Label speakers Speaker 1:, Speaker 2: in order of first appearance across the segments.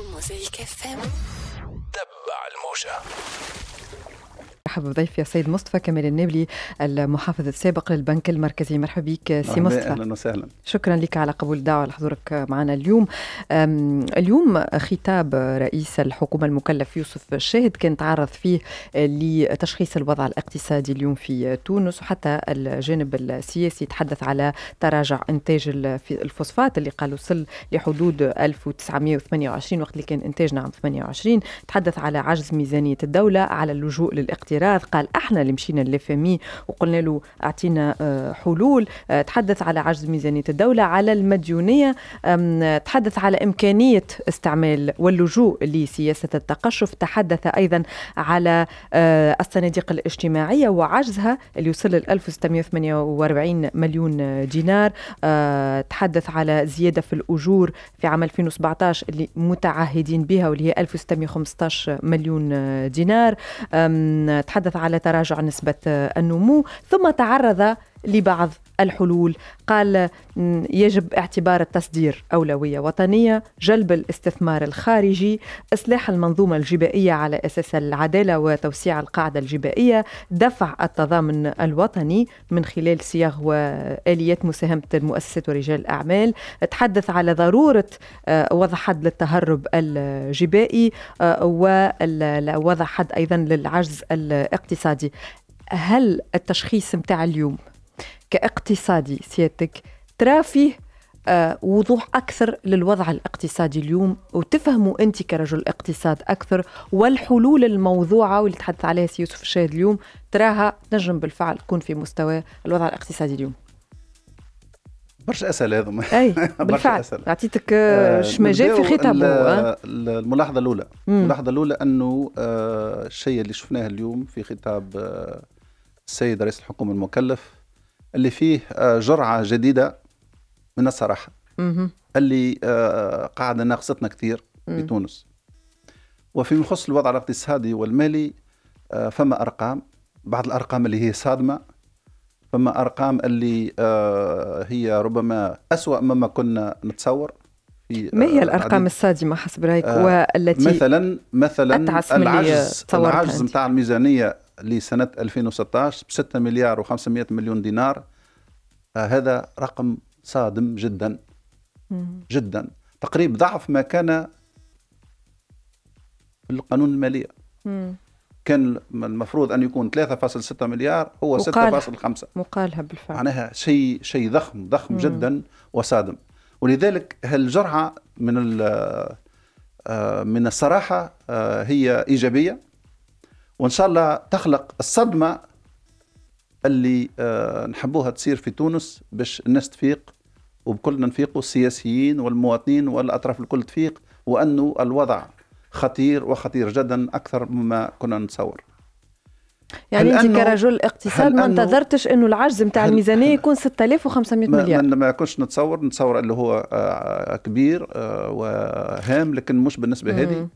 Speaker 1: موسيقى فم تبع الموجة
Speaker 2: ارحب بضيفي السيد مصطفى كمال النابلي المحافظ السابق للبنك المركزي مرحبا بك سي مصطفى اهلا وسهلا شكرا لك على قبول الدعوه لحضورك معنا اليوم اليوم خطاب رئيس الحكومه المكلف يوسف الشاهد كان تعرض فيه لتشخيص الوضع الاقتصادي اليوم في تونس وحتى الجانب السياسي تحدث على تراجع انتاج الفوسفات اللي قال وصل لحدود 1928 وقت اللي كان انتاجنا عام 28 تحدث على عجز ميزانيه الدوله على اللجوء للاقتراض التراث قال احنا اللي مشينا للفمي وقلنا له اعطينا آه، حلول آه، تحدث على عجز ميزانيه الدوله على المديونيه تحدث على امكانيه استعمال واللجوء لسياسه التقشف تحدث ايضا على آه، الصناديق الاجتماعيه وعجزها اللي يوصل ل 1648 مليون دينار تحدث على زياده في الاجور في عام 2017 اللي متعهدين بها واللي هي 1615 مليون دينار تحدث على تراجع نسبة النمو ثم تعرض لبعض الحلول قال يجب اعتبار التصدير أولوية وطنية جلب الاستثمار الخارجي إصلاح المنظومة الجبائية على أساس العدالة وتوسيع القاعدة الجبائية دفع التضامن الوطني من خلال صياغ وآليات مساهمة المؤسسات ورجال الأعمال تحدث على ضرورة آه، وضع حد للتهرب الجبائي آه، ووضع حد أيضا للعجز الاقتصادي هل التشخيص متاع اليوم كاقتصادي سيادتك ترى فيه آه، وضوح اكثر للوضع الاقتصادي اليوم وتفهموا انت كرجل اقتصاد اكثر والحلول الموضوعه واللي تحدث عليها سي يوسف الشاهد اليوم تراها نجم بالفعل تكون في مستوى الوضع الاقتصادي اليوم
Speaker 1: برشا اسئله هذوما اي
Speaker 2: بالفعل اعطيتك آه، آه، شماجات في خطابه
Speaker 1: الملاحظه الاولى الملاحظه الاولى انه الشيء اللي شفناه اليوم في خطاب السيد رئيس الحكومه المكلف اللي فيه آه، جرعه جديده من الصراحه اللي آه، قاعده ناقصتنا كثير في تونس وفيما يخص الوضع الاقتصادي والمالي آه، فما ارقام بعض الارقام اللي هي صادمه فما ارقام اللي هي ربما اسوا مما كنا نتصور في ما هي الارقام
Speaker 2: الصادمه حسب رايك والتي مثلا
Speaker 1: مثلا العجز العجز نتاع الميزانيه لسنة 2016 ب 6 مليار و500 مليون دينار آه، هذا رقم صادم جدا جدا تقريب ضعف ما كان في القانون المالية كان المفروض أن يكون 3.6 مليار هو 6.5 مقالها بالفعل معناها شيء شيء ضخم ضخم جدا وصادم ولذلك هالجرعة من آه، من الصراحة آه، هي إيجابية وان شاء الله تخلق الصدمه اللي آه، نحبوها تصير في تونس باش الناس تفيق وبكلنا نفيقوا السياسيين والمواطنين والاطراف الكل تفيق وانه الوضع خطير وخطير جدا اكثر مما كنا نتصور
Speaker 2: يعني انت كرجل اقتصاد ما انتظرتش انه العجز نتاع الميزانيه يكون 6500 مليار
Speaker 1: ما, ما كنتش نتصور نتصور اللي هو آه، كبير آه، وهام لكن مش بالنسبه هذه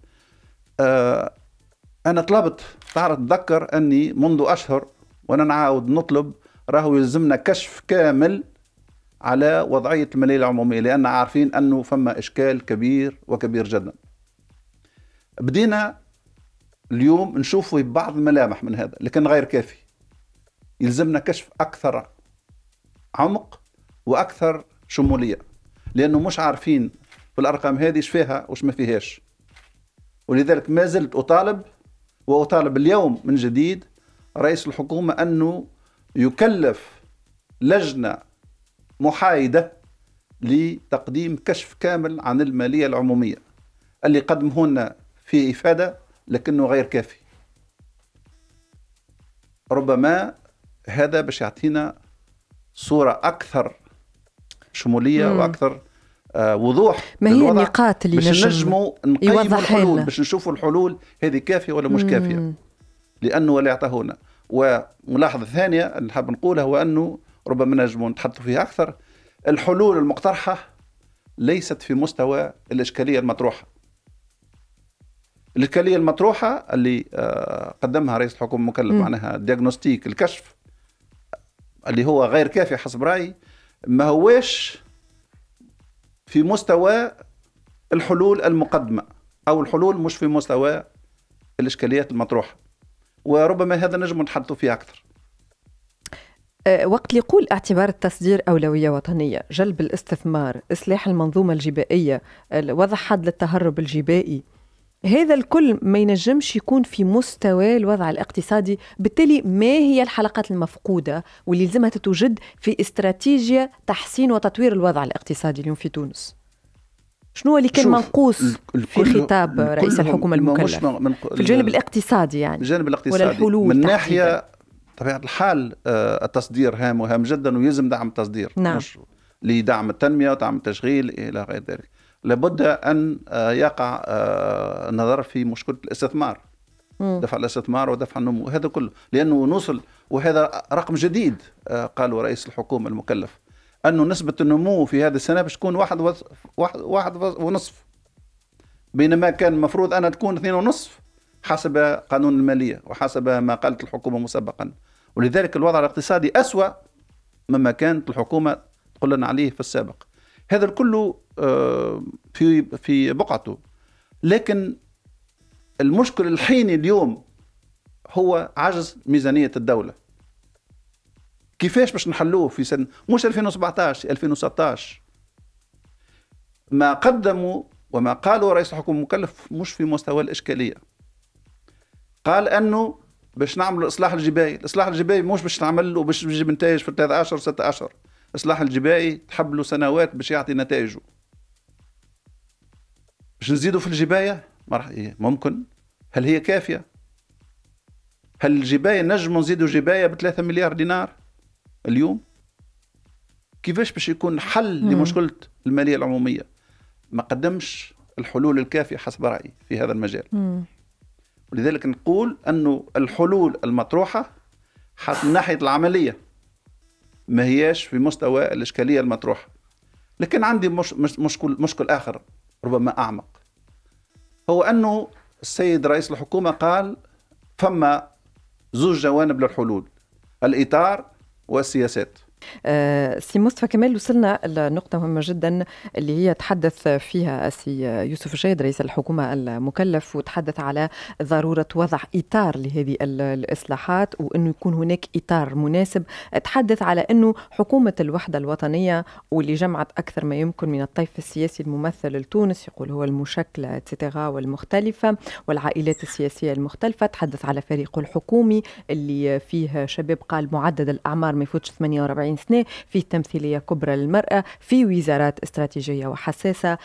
Speaker 1: انا طلبت تعرف تذكر اني منذ اشهر وانا نعاود نطلب راهو يلزمنا كشف كامل على وضعية المالية العمومية لأن عارفين أنه فما إشكال كبير وكبير جدا بدينا اليوم نشوفوا بعض الملامح من هذا لكن غير كافي يلزمنا كشف أكثر عمق وأكثر شمولية لأنه مش عارفين في الأرقام هذه فيها وش ما فيهاش ولذلك ما زلت أطالب واطالب اليوم من جديد رئيس الحكومه انه يكلف لجنه محايده لتقديم كشف كامل عن الماليه العموميه اللي قدمه لنا في افاده لكنه غير كافي ربما هذا باش يعطينا صوره اكثر شموليه مم. واكثر آه، وضوح ما هي النقاط اللي باش نجموا نقيموا الحلول باش نشوفوا الحلول هذه كافيه ولا مش كافيه مم. لانه ولا يعطاهونا وملاحظه ثانيه نحب نقولها هو انه ربما نجموا نتحدثوا فيها اكثر الحلول المقترحه ليست في مستوى الاشكاليه المطروحه الاشكاليه المطروحه اللي آه، قدمها رئيس الحكومه المكلف معناها ديجنوستيك الكشف اللي هو غير كافي حسب رايي ما هوش في مستوى الحلول المقدمة أو الحلول مش في مستوى الإشكاليات المطروحة وربما هذا نجم نتحدث فيه أكثر
Speaker 2: أه، وقت يقول اعتبار التصدير أولوية وطنية جلب الاستثمار إصلاح المنظومة الجبائية وضع حد للتهرب الجبائي هذا الكل ما ينجمش يكون في مستوى الوضع الاقتصادي بالتالي ما هي الحلقات المفقودة واللي لازمها تتوجد في استراتيجية تحسين وتطوير الوضع الاقتصادي اليوم في تونس شنو اللي كان منقوص في خطاب رئيس الحكومة المكلف من في الجانب الاقتصادي يعني الجانب الاقتصادي ولا الحلول من ناحية
Speaker 1: طبيعة الحال آه، التصدير هام وهام جدا ويلزم دعم التصدير نعم لدعم التنمية ودعم التشغيل إلى غير ذلك لابد ان آه، يقع النظر آه، في مشكله الاستثمار مم. دفع الاستثمار ودفع النمو هذا كله لانه نوصل وهذا رقم جديد آه، قاله رئيس الحكومه المكلف انه نسبه النمو في هذه السنه باش تكون واحد وصف واحد, واحد ونصف بينما كان المفروض انها تكون اثنين ونصف حسب قانون الماليه وحسب ما قالت الحكومه مسبقا ولذلك الوضع الاقتصادي اسوا مما كانت الحكومه تقول لنا عليه في السابق هذا الكل في في بقعته لكن المشكل الحيني اليوم هو عجز ميزانيه الدوله كيفاش باش نحلوه في سن مش 2017 2016 ما قدموا وما قالوا رئيس الحكومه مكلف مش في مستوى الاشكاليه قال انه باش نعمل الاصلاح الجبائي الاصلاح الجبائي مش باش نعمل وباش نجيب نتائج في 13 16 الاصلاح الجبائي تحبلوا سنوات باش يعطي نتائجه باش نزيدوا في الجبايه إيه، ممكن هل هي كافيه هل الجبايه نجم نزيدوا جبايه ب 3 مليار دينار اليوم كيفاش باش يكون حل لمشكله الماليه العموميه ما قدمش الحلول الكافيه حسب رايي في هذا المجال ولذلك نقول انه الحلول المطروحه حتى من ناحيه العمليه ما هياش في مستوى الاشكاليه المطروحه لكن عندي مش مش مشكل مشكل اخر ربما أعمق هو أنه السيد رئيس الحكومة قال فما زوج جوانب للحلول الإطار والسياسات
Speaker 2: آه، سي مصطفى كمال وصلنا لنقطة مهمة جدا اللي هي تحدث فيها السي يوسف الجايد رئيس الحكومة المكلف وتحدث على ضرورة وضع إطار لهذه الإصلاحات وأنه يكون هناك إطار مناسب تحدث على أنه حكومة الوحدة الوطنية واللي جمعت أكثر ما يمكن من الطيف السياسي الممثل لتونس يقول هو المشكلة اتسيتيرا والمختلفة والعائلات السياسية المختلفة تحدث على فريق الحكومي اللي فيه شباب قال معدد الأعمار ما يفوتش 48 40 سنة في تمثيلية كبرى للمرأة في وزارات استراتيجية وحساسة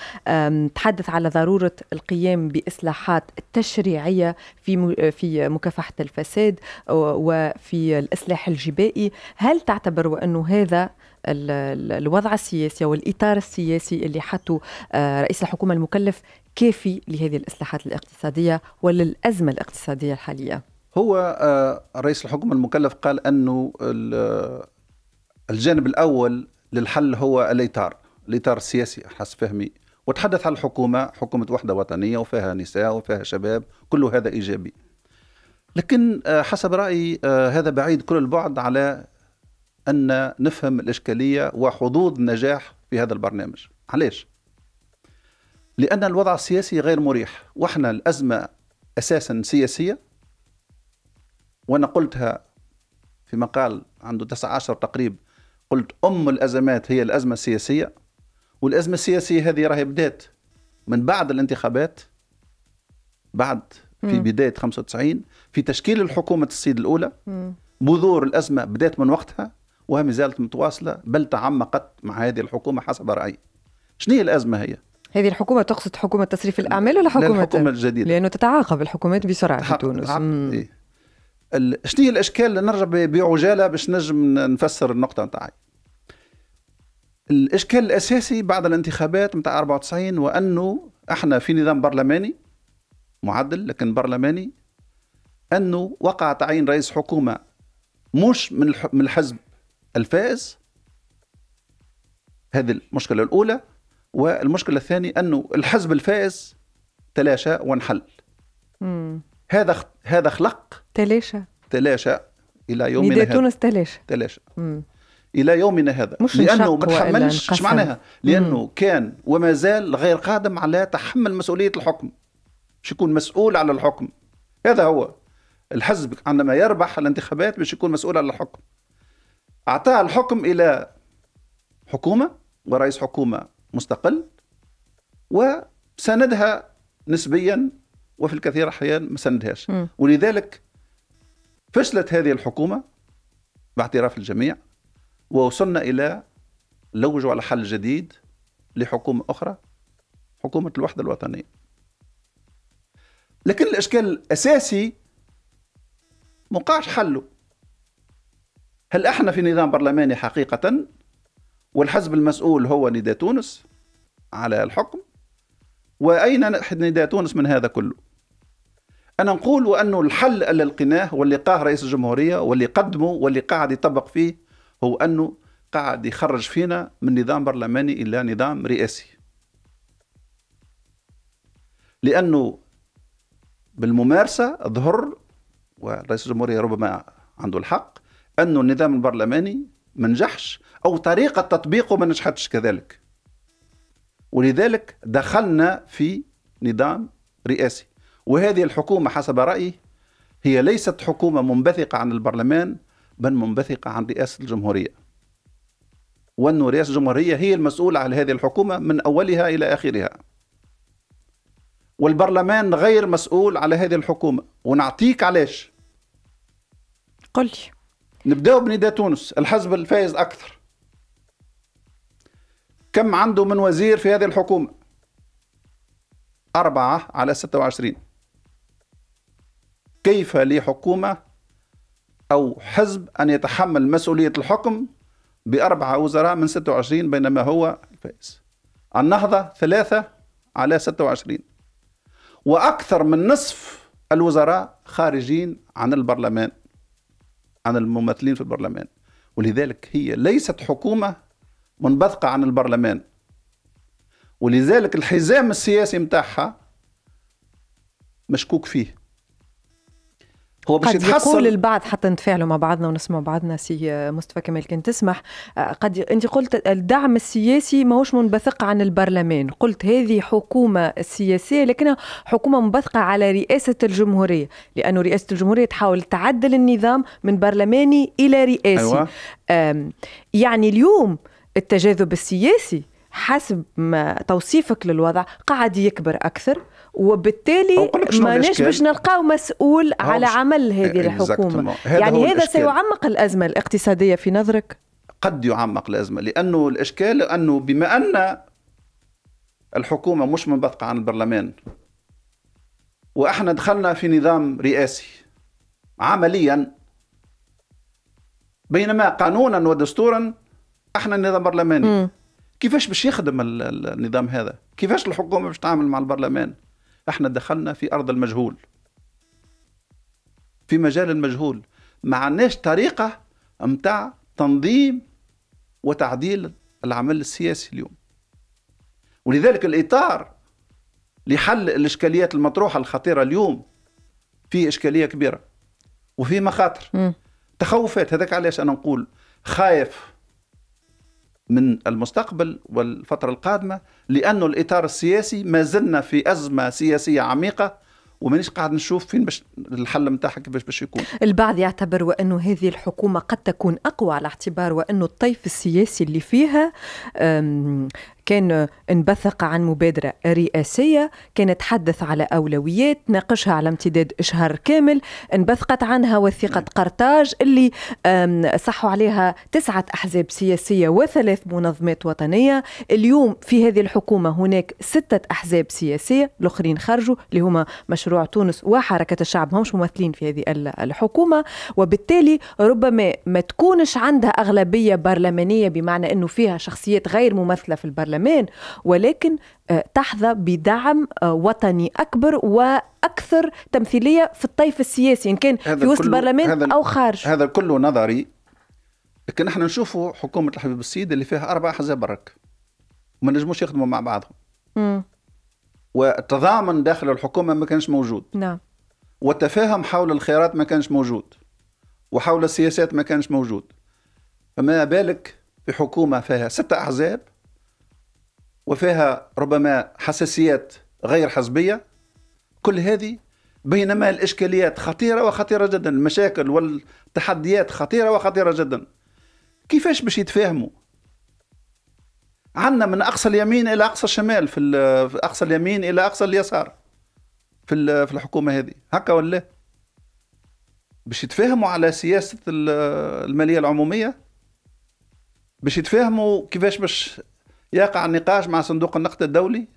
Speaker 2: تحدث على ضرورة القيام بإصلاحات تشريعية في في مكافحة الفساد وفي الإصلاح الجبائي هل تعتبر وأنه هذا الوضع السياسي والإطار السياسي اللي حطه رئيس الحكومة المكلف كافي لهذه الإصلاحات الاقتصادية وللأزمة الاقتصادية الحالية؟
Speaker 1: هو رئيس الحكومة المكلف قال أنه الجانب الأول للحل هو الإطار الإطار السياسي حسب فهمي وتحدث عن الحكومة حكومة وحدة وطنية وفيها نساء وفيها شباب كل هذا إيجابي لكن آه، حسب رأيي آه، هذا بعيد كل البعد على أن نفهم الإشكالية وحظوظ النجاح في هذا البرنامج علاش؟ لأن الوضع السياسي غير مريح وإحنا الأزمة أساسا سياسية وأنا قلتها في مقال عنده 19 تقريب قلت أم الأزمات هي الأزمة السياسية والأزمة السياسية هذه راهي بدات من بعد الانتخابات بعد في مم. بداية 95 في تشكيل الحكومة السيد الأولى مم. بذور الأزمة بدات من وقتها وهي زالت متواصلة بل تعمقت مع هذه الحكومة حسب رأيي شنو هي الأزمة هي؟
Speaker 2: هذه الحكومة تقصد حكومة تصريف الأعمال ولا حكومة الحكومة الجديدة؟ لأنه تتعاقب الحكومات بسرعة في تونس إيه؟
Speaker 1: شنو هي الاشكال نرجع بعجاله باش نجم نفسر النقطه نتاعي الاشكال الاساسي بعد الانتخابات نتاع 94 وانه احنا في نظام برلماني معدل لكن برلماني انه وقع تعيين رئيس حكومه مش من من الحزب الفائز هذه المشكله الاولى والمشكله الثانيه انه الحزب الفائز تلاشى وانحل هذا هذا خلق تلاشى تلاشى الى يومنا هذا تونس تلاشى تلاشى الى يومنا هذا مش لانه ما تحملش ايش معناها لانه مم. كان وما زال غير قادم على تحمل مسؤوليه الحكم باش يكون مسؤول على الحكم هذا هو الحزب عندما يربح الانتخابات باش يكون مسؤول على الحكم اعطى الحكم الى حكومه ورئيس حكومه مستقل وسندها نسبيا وفي الكثير احيان ما سندهاش ولذلك فشلت هذه الحكومه باعتراف الجميع ووصلنا الى لوجوا على حل جديد لحكومه اخرى حكومه الوحده الوطنيه لكن الاشكال الاساسي مقاش حله هل احنا في نظام برلماني حقيقه والحزب المسؤول هو نداء تونس على الحكم واين نداء تونس من هذا كله انا نقول انه الحل اللي لقيناه واللي قاه رئيس الجمهوريه واللي قدمه واللي قاعد يطبق فيه هو انه قاعد يخرج فينا من نظام برلماني الى نظام رئاسي لانه بالممارسه ظهر ورئيس الجمهوريه ربما عنده الحق انه النظام البرلماني ما نجحش او طريقه تطبيقه ما نجحتش كذلك ولذلك دخلنا في نظام رئاسي وهذه الحكومة حسب رأيي هي ليست حكومة منبثقة عن البرلمان بل منبثقة عن رئاسة الجمهورية وأن رئاسة الجمهورية هي المسؤولة عن هذه الحكومة من أولها إلى آخرها والبرلمان غير مسؤول على هذه الحكومة ونعطيك علاش قل لي نبداو بنداء تونس الحزب الفائز أكثر كم عنده من وزير في هذه الحكومة أربعة على 26 كيف لحكومة أو حزب أن يتحمل مسؤولية الحكم بأربعة وزراء من 26 بينما هو الفائز النهضة ثلاثة على 26 وأكثر من نصف الوزراء خارجين عن البرلمان عن الممثلين في البرلمان ولذلك هي ليست حكومة منبثقة عن البرلمان ولذلك الحزام السياسي متاعها مشكوك فيه هو مش قد يتحصل يقول البعض
Speaker 2: حتى نتفاعلوا مع بعضنا ونسمع بعضنا سي آه، مصطفى كمال كان تسمح آه، قد انت قلت الدعم السياسي ماهوش منبثق عن البرلمان قلت هذه حكومه سياسيه لكنها حكومه منبثقه على رئاسه الجمهوريه لانه رئاسه الجمهوريه تحاول تعدل النظام من برلماني الى رئاسي أيوة. يعني اليوم التجاذب السياسي حسب ما توصيفك للوضع قاعد يكبر اكثر وبالتالي ما باش نلقاو مسؤول على عمل هذه إيه، الحكومه يعني هذا سيعمق الازمه الاقتصاديه في نظرك
Speaker 1: قد يعمق الازمه لانه الاشكال انه بما ان الحكومه مش منبثقه عن البرلمان واحنا دخلنا في نظام رئاسي عمليا بينما قانونا ودستورا احنا نظام برلماني م. كيفاش باش يخدم النظام هذا كيفاش الحكومه باش تتعامل مع البرلمان احنا دخلنا في ارض المجهول في مجال المجهول ما عندناش طريقه متاع تنظيم وتعديل العمل السياسي اليوم ولذلك الاطار لحل الاشكاليات المطروحه الخطيره اليوم في اشكاليه كبيره وفي مخاطر تخوفات هذاك علاش انا نقول خايف من المستقبل والفترة القادمة لأنه الإطار السياسي ما زلنا في أزمة سياسية عميقة ومانيش قاعد نشوف فين باش الحل نتاعها كيفاش باش يكون
Speaker 2: البعض يعتبر وانه هذه الحكومه قد تكون اقوى على اعتبار وانه الطيف السياسي اللي فيها كان انبثق عن مبادرة رئاسية كان تحدث على أولويات ناقشها على امتداد إشهر كامل انبثقت عنها وثيقة قرطاج اللي صحوا عليها تسعة أحزاب سياسية وثلاث منظمات وطنية اليوم في هذه الحكومة هناك ستة أحزاب سياسية الآخرين خرجوا اللي هما مشروع تونس وحركة الشعب همش ممثلين في هذه الحكومة وبالتالي ربما ما تكونش عندها أغلبية برلمانية بمعنى أنه فيها شخصيات غير ممثلة في البرلمان البرلمان ولكن آه، تحظى بدعم آه، وطني أكبر وأكثر تمثيلية في الطيف السياسي إن كان في وسط البرلمان أو خارج
Speaker 1: هذا كله نظري لكن احنا نشوفوا حكومة الحبيب السيد اللي فيها أربع أحزاب برك وما نجموش يخدموا مع بعضهم م. والتضامن داخل الحكومة ما كانش موجود نعم والتفاهم حول الخيارات ما كانش موجود وحول السياسات ما كانش موجود فما بالك في حكومة فيها ستة أحزاب وفيها ربما حساسيات غير حزبية كل هذه بينما الإشكاليات خطيرة وخطيرة جدا المشاكل والتحديات خطيرة وخطيرة جدا كيفاش باش يتفاهموا عندنا من أقصى اليمين إلى أقصى الشمال في, في أقصى اليمين إلى أقصى اليسار في في الحكومة هذه هكا ولا باش يتفاهموا على سياسة المالية العمومية باش يتفاهموا كيفاش باش يقع النقاش مع صندوق النقد الدولي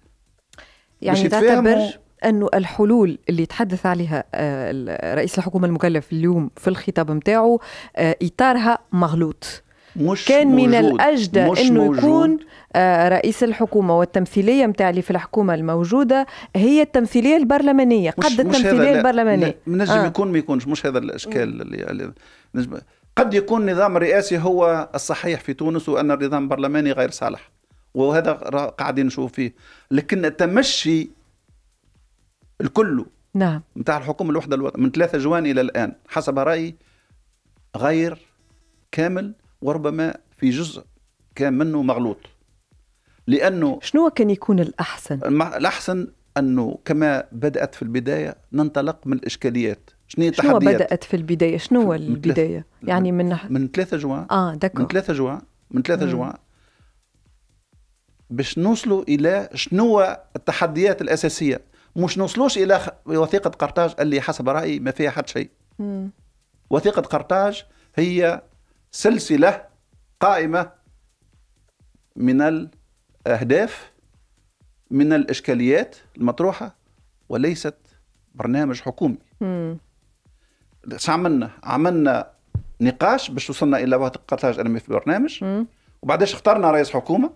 Speaker 2: يعني تعتبر أن الحلول اللي تحدث عليها آه، رئيس الحكومة المكلف اليوم في الخطاب متاعه آه، إطارها مغلوط مش كان موجود. من الاجدى انه موجود. يكون آه، رئيس الحكومه والتمثيليه نتاع اللي في الحكومه الموجوده هي التمثيليه البرلمانيه قد مش التمثيليه مش البرلمانيه نجم آه.
Speaker 1: يكون ما يكونش مش هذا الاشكال اللي نجم قد يكون النظام الرئاسي هو الصحيح في تونس وان النظام البرلماني غير صالح وهذا قاعدين نشوف فيه لكن التمشي الكل نعم نتاع الحكومه الوحده الوطنيه من ثلاثه جوان الى الان حسب رايي غير كامل وربما في جزء كان منه مغلوط لانه شنو كان يكون الاحسن؟ الاحسن انه كما بدات في البدايه ننطلق من الاشكاليات شنو التحديات؟ شنو بدات
Speaker 2: في البدايه؟ شنو البدايه؟ يعني من من 3 جوان اه دكو. من
Speaker 1: 3 جوان من 3 جوان باش نوصلوا الى شنو التحديات الاساسيه مش نوصلوش الى وثيقه قرطاج اللي حسب رايي ما فيها حد شيء وثيقه قرطاج هي سلسله قائمه من الاهداف من الاشكاليات المطروحه وليست برنامج حكومي عملنا عملنا نقاش باش وصلنا الى وثيقه قرطاج انا في برنامج وبعدش اخترنا رئيس حكومه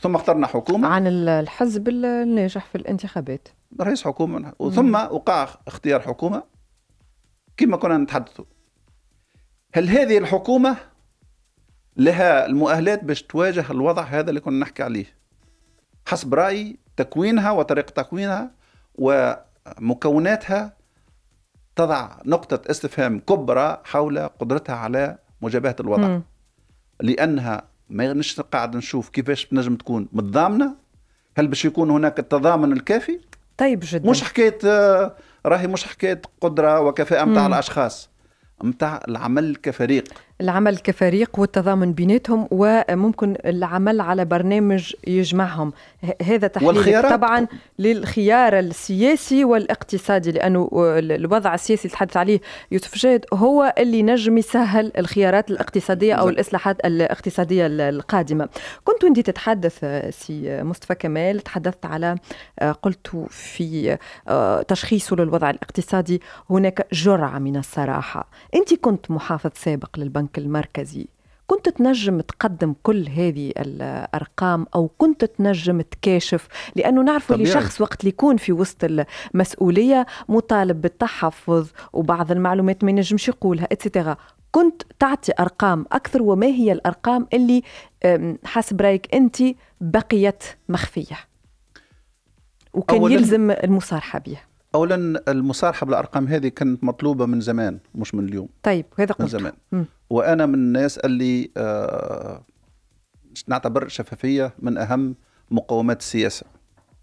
Speaker 1: ثم اخترنا حكومة
Speaker 2: عن الحزب الناجح في الانتخابات رئيس حكومة وثم
Speaker 1: وقع اختيار حكومة كما كنا نتحدثوا هل هذه الحكومة لها المؤهلات باش تواجه الوضع هذا اللي كنا نحكي عليه حسب رأيي تكوينها وطريقة تكوينها ومكوناتها تضع نقطة استفهام كبرى حول قدرتها على مجابهة الوضع م. لأنها ما نش قاعد نشوف كيفاش تنجم تكون متضامنه هل باش يكون هناك التضامن الكافي طيب جدا مش حكايه آه، راهي مش حكايه قدره وكفاءه نتاع الاشخاص نتاع العمل كفريق
Speaker 2: العمل كفريق والتضامن بيناتهم وممكن العمل على برنامج يجمعهم هذا تحليل طبعا للخيار السياسي والاقتصادي لانه الوضع السياسي اللي تحدث عليه يوسف جاد هو اللي نجم يسهل الخيارات الاقتصاديه او الاصلاحات الاقتصاديه القادمه كنت انت تتحدث سي مصطفى كمال تحدثت على آه، قلت في آه، تشخيصه للوضع الاقتصادي هناك جرعه من الصراحه انت كنت محافظ سابق للبنك البنك المركزي كنت تنجم تقدم كل هذه الارقام او كنت تنجم تكاشف لانه نعرف اللي شخص وقت اللي يكون في وسط المسؤوليه مطالب بالتحفظ وبعض المعلومات ما ينجمش يقولها اتسيتيرا كنت تعطي ارقام اكثر وما هي الارقام اللي حسب رايك انت بقيت مخفيه وكان يلزم المصارحه بها
Speaker 1: اولا المصارحه بالارقام هذه كانت مطلوبه من زمان مش من اليوم
Speaker 2: طيب هذا قلت من زمان م.
Speaker 1: وانا من الناس اللي آه نعتبر الشفافيه من اهم مقومات السياسه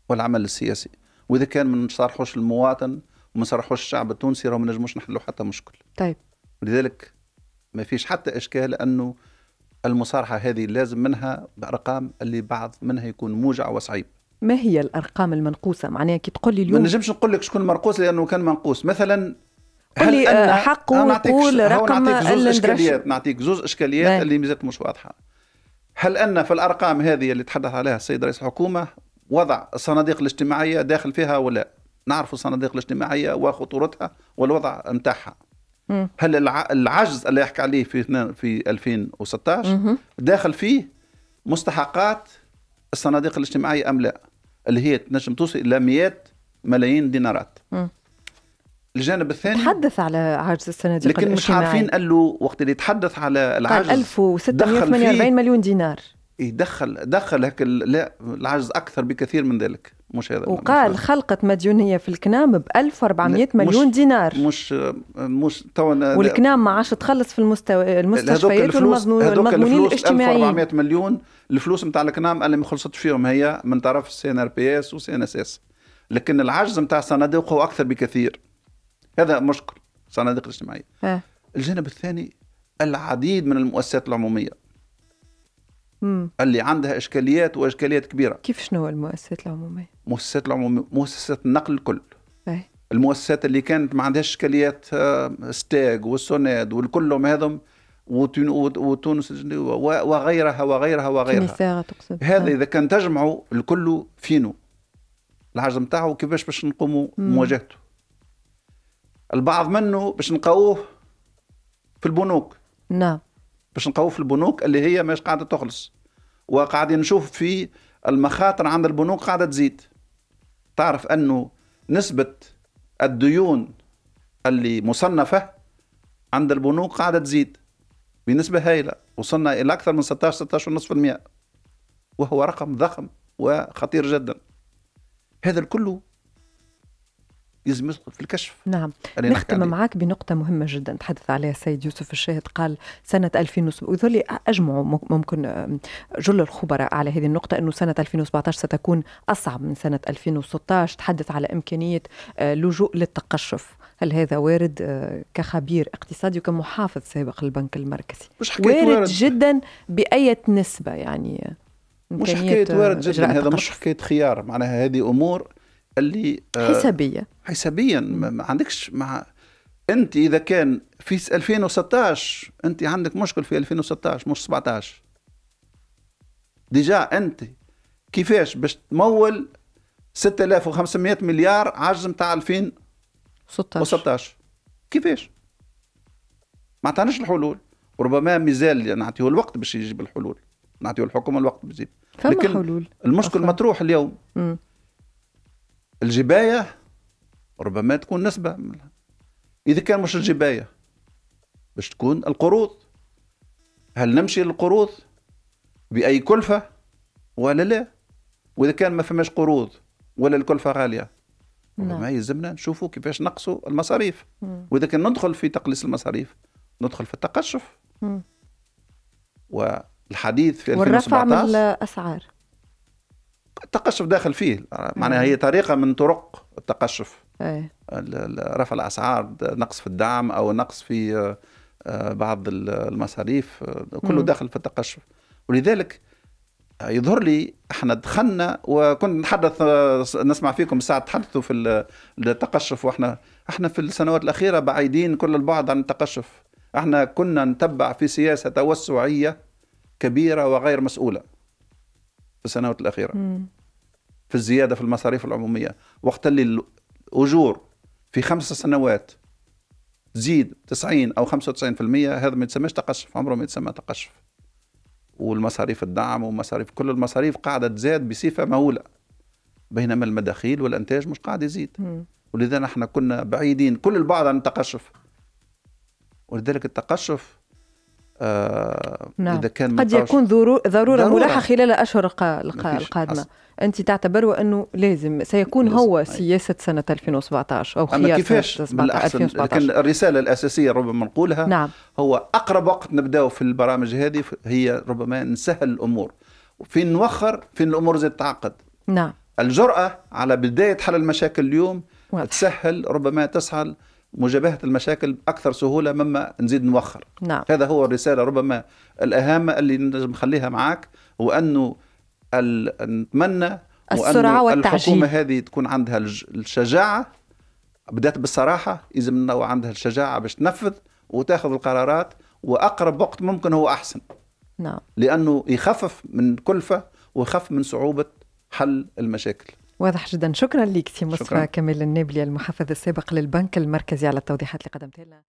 Speaker 1: والعمل السياسي واذا كان ما نصارحوش المواطن وما نصارحوش الشعب التونسي راه ما نجموش نحلوا حتى مشكل طيب لذلك ما فيش حتى اشكال انه المصارحه هذه لازم منها بارقام اللي بعض منها يكون موجع وصعيب
Speaker 2: ما هي الارقام المنقوصه معناها كي تقول لي اليوم ما نجمش
Speaker 1: نقول لك شكون المنقوص لانه كان منقوص مثلا
Speaker 2: قل لي آه، حق نقول رقم نعطيك زوز اشكاليات
Speaker 1: نعطيك زوز اشكاليات اللي مازالت مش واضحه هل ان في الارقام هذه اللي تحدث عليها السيد رئيس الحكومه وضع الصناديق الاجتماعيه داخل فيها ولا نعرف الصناديق الاجتماعيه وخطورتها والوضع نتاعها هل العجز اللي يحكي عليه في في 2016 داخل فيه مستحقات الصناديق الاجتماعيه ام لا اللي هي تنجم توصل الى مئات ملايين دينارات م. الجانب
Speaker 2: الثاني تحدث على عجز الصناديق لكن مش عارفين
Speaker 1: قال له وقت اللي يتحدث على العجز 1648
Speaker 2: مليون دينار
Speaker 1: يدخل إيه، دخل هك لا العجز اكثر بكثير من ذلك مش هذا وقال
Speaker 2: خلقت مديونية في الكنام ب 1400 مليون
Speaker 1: دينار مش مش توا والكنام
Speaker 2: ما عادش تخلص في المستوى المستشفيات والمضمونين الاجتماعيين 1400
Speaker 1: مليون الفلوس نتاع الكنام اللي ما خلصتش فيهم هي من طرف السي ان ار بي اس والسي ان اس اس لكن العجز نتاع الصناديق هو اكثر بكثير هذا مشكل الصناديق الاجتماعيه أه. الجانب الثاني العديد من المؤسسات العموميه مم. اللي عندها اشكاليات واشكاليات كبيره
Speaker 2: كيف شنو هو المؤسسات العموميه
Speaker 1: مؤسسات العموميه مؤسسات النقل الكل أي. المؤسسات اللي كانت ما عندهاش اشكاليات آه، ستاغ والسوناد والكلهم هذم وتونس وغيرها وغيرها وغيرها
Speaker 2: تقصد هذا إيه. اذا
Speaker 1: كان تجمعوا الكل فينو العجز نتاعو كيفاش باش نقوموا مواجهته البعض منه باش نقاوه في البنوك نعم باش نقاوه في البنوك اللي هي مش قاعده تخلص وقاعدين نشوف في المخاطر عند البنوك قاعدة تزيد تعرف أنه نسبة الديون اللي مصنفة عند البنوك قاعدة تزيد بنسبة هائلة وصلنا إلى أكثر من 16 16.5% وهو رقم ضخم وخطير جدا هذا الكل يلزم يدخل في الكشف
Speaker 2: نعم نختم معك بنقطة مهمة جدا تحدث عليها السيد يوسف الشاهد قال سنة 2000 وذولي أجمعوا ممكن جل الخبراء على هذه النقطة أنه سنة 2017 ستكون أصعب من سنة 2016 تحدث على إمكانية آه، لجوء للتقشف هل هذا وارد آه، كخبير اقتصادي وكمحافظ سابق للبنك المركزي مش حكاية وارد, وارد جدا بأية نسبة يعني مش حكاية وارد جدا هذا مش
Speaker 1: حكاية خيار معناها هذه أمور اللي آه، حسابيا حسابيا ما عندكش مع انت اذا كان في 2016 انت عندك مشكل في 2016 مش 17 ديجا انت كيفاش باش تمول 6500 مليار عجز نتاع 2016 كيفاش ما عطاناش الحلول وربما مازال يعني نعطيه الوقت باش يجيب الحلول نعطيه الحكومه الوقت باش يجيب فما لكن حلول المشكل مطروح اليوم م. الجباية ربما تكون نسبة إذا كان مش الجباية باش تكون القروض هل نمشي للقروض بأي كلفة ولا لا وإذا كان ما فماش قروض ولا الكلفة غالية ربما ما نعم. يلزمنا نشوفوا كيفاش نقصوا المصاريف مم. وإذا كان ندخل في تقليص المصاريف ندخل في التقشف مم. والحديث في 2017 والرفع من
Speaker 2: الأسعار
Speaker 1: التقشف داخل فيه معناها هي طريقه من طرق التقشف إيه. رفع الاسعار نقص في الدعم او نقص في آه، آه، بعض المصاريف آه، كله مم. داخل في التقشف ولذلك يظهر لي احنا دخلنا وكنت نتحدث نسمع فيكم ساعة تحدثوا في التقشف واحنا احنا في السنوات الاخيره بعيدين كل البعد عن التقشف احنا كنا نتبع في سياسه توسعيه كبيره وغير مسؤوله في السنوات الأخيرة مم. في الزيادة في المصاريف العمومية وقت اللي الأجور في خمس سنوات تزيد 90 أو 95% هذا ما يتسمىش تقشف عمره ما يتسمى تقشف والمصاريف الدعم ومصاريف كل المصاريف قاعدة تزاد بصفة مهولة بينما المداخيل والإنتاج مش قاعد يزيد ولذا نحن كنا بعيدين كل البعد عن التقشف ولذلك التقشف آه نعم. إذا كان قد يكون
Speaker 2: ضرورة, ضرورة ملاحه خلال الأشهر القادمة أنت تعتبر أنه لازم سيكون لازم. هو سياسة سنة 2017 أو خيار أما كيفاش 2017 لكن
Speaker 1: الرسالة الأساسية ربما نقولها نعم. هو أقرب وقت نبداو في البرامج هذه هي ربما نسهل الأمور فين نوخر فين الأمور زي تعقد نعم الجرأة على بداية حل المشاكل اليوم واضح. تسهل ربما تسهل مجابهة المشاكل بأكثر سهولة مما نزيد نوخر نعم. هذا هو الرسالة ربما الأهم اللي نجم نخليها معاك وأنه نتمنى السرعة والتعجيل الحكومة هذه تكون عندها الشجاعة بدأت بالصراحة لازم عندها الشجاعة باش تنفذ وتاخذ القرارات وأقرب وقت ممكن هو أحسن نعم. لأنه يخفف من كلفة ويخفف من صعوبة حل المشاكل
Speaker 2: واضح جدا شكرا لك سي مصطفى كمال النابلي المحافظ السابق للبنك المركزي على التوضيحات اللي قدمتها لنا